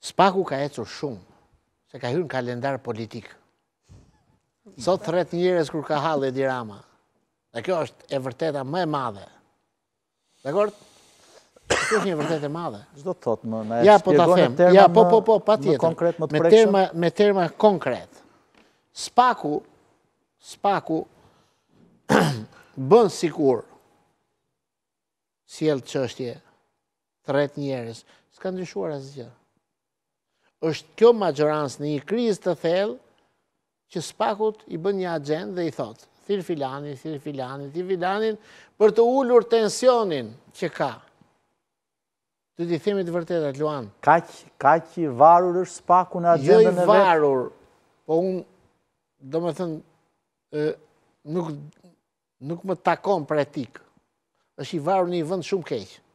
Spaku ka ecur shumë, se ka hyrë në kalendar politikë. Sot thret njërës kërë ka halë e dirama. Dhe kjo është e vërteta më e madhe. Dhe kërët? Kjo është një vërtet e madhe. Zdo të thotë më, në e po shpjegon e terma po, po, më konkret, më të prekshën? Ja, po, po, po, pa tjetër. Me terma konkret. Spaku, spaku, bënë sikur, si jelë të qështje, thret njërës, s'ka ndryshuar asë gjërë është kjo në një kriz të thellë, që spakut i bën një agent dhe i thotë, thirë filanin, thirë filanin, thirë filanin, për të ullur tensionin që ka. Të di themit vërtetat, Luan. Ka që varur është spaku në jo agendën e vetë? Jo i varur, po unë, do më thënë, nuk më takon për etikë. është i varur një vënd shumë keqë.